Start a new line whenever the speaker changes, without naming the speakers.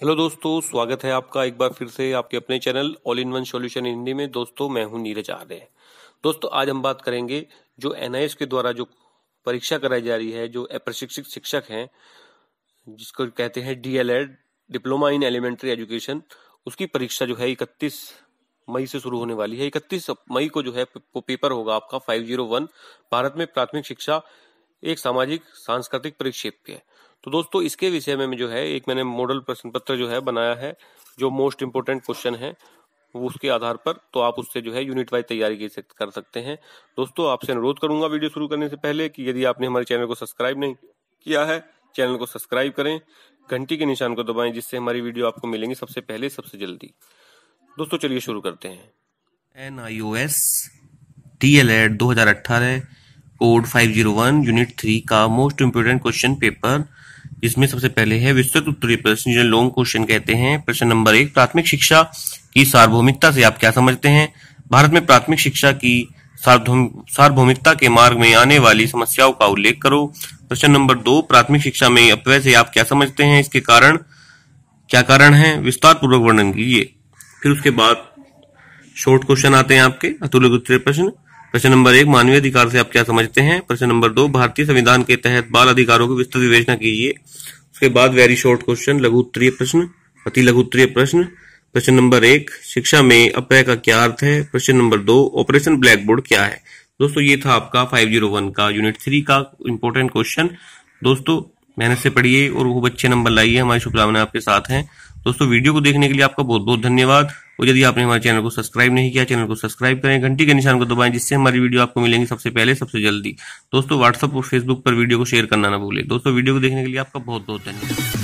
hello दोस्तों स्वागत है आपका एक बार फिर से आपके अपने channel all in one solution Hindi में दोस्तों मैं हूं नीरज आर्य दोस्तों आज हम बात करेंगे जो एनआईएस के द्वारा जो परीक्षा कराई जा रही है जो प्रशिक्षित शिक्षक हैं जिसको कहते हैं DElEd diploma in elementary education उसकी परीक्षा जो है इकतीस मई से शुरू होने वाली है इकतीस मई को जो है पेपर होगा आपका फाइव जीरो वन भारत में प्राथमिक शिक्षा एक सामाजिक सांस्कृतिक परिक्षेप्य तो दोस्तों इसके विषय में जो है एक मैंने मॉडल प्रश्न पत्र जो है बनाया है जो मोस्ट इम्पोर्टेंट क्वेश्चन है उसके आधार पर तो आप उससे जो है यूनिट वाइज तैयारी कर सकते हैं दोस्तों आपसे अनुरोध करूंगा वीडियो शुरू करने से पहले कि यदि आपने हमारे चैनल को सब्सक्राइब नहीं किया है चैनल को सब्सक्राइब करें घंटी के निशान को दबाएं जिससे हमारी वीडियो आपको मिलेंगी सबसे पहले सबसे जल्दी दोस्तों चलिए शुरू करते हैं N I O S D El Ed दो हजार अट्ठारह कोड 501 यूनिट थ्री का मोस्ट इम्पोर्टेंट क्वेश्चन पेपर जिसमें सबसे पहले है विस्तृत उत्तरीय प्रश्न जिन्हें लॉन्ग क्वेश्चन कहते हैं प्रश्न नंबर एक प्राथमिक शिक्षा की सार्वभौमिकता से आप क्या समझते हैं भारत में प्राथमिक शिक्षा की सार्वभौमिकता के मार्ग में आने वाली समस्याओं का उल्लेख करो प्रश्न नंबर दो प्राथमिक शिक्षा में अपव्यय से आप क्या समझते हैं इसके कारण क्या कारण है विस्तार पूर्वक वर्णन कीजिए फिर उसके बाद शॉर्ट क्वेश्चन आते हैं आपके अतुल्य उत्तरीय प्रश्न प्रश्न नंबर एक मानवीय अधिकार से आप क्या समझते हैं प्रश्न नंबर दो भारतीय संविधान के तहत बाल अधिकारों की विस्तृत विवेचना कीजिए उसके बाद वेरी शॉर्ट क्वेश्चन लघु उत्तरीय प्रश्न अति लघु उत्तरीय प्रश्न प्रश्न नंबर एक शिक्षा में अपय का क्या अर्थ है प्रश्न नंबर दो ऑपरेशन ब्लैक बोर्ड क्या है दोस्तों ये था आपका 501 का यूनिट थ्री का इम्पोर्टेंट क्वेश्चन दोस्तों मेहनत से पढ़िए और वो अच्छे नंबर लाइए हमारी शुभकामनाएं आपके साथ हैं दोस्तों वीडियो को देखने के लिए आपका बहुत बहुत धन्यवाद और यदि आपने हमारे चैनल को सब्सक्राइब नहीं किया चैनल को सब्सक्राइब करें घंटी के निशान को दबाएं जिससे हमारी वीडियो आपको मिलेंगी सबसे पहले सबसे जल्दी दोस्तों व्हाट्सअप और फेसबुक पर वीडियो को शेयर करना ना भूलें दोस्तों वीडियो को देखने के लिए आपका बहुत बहुत धन्यवाद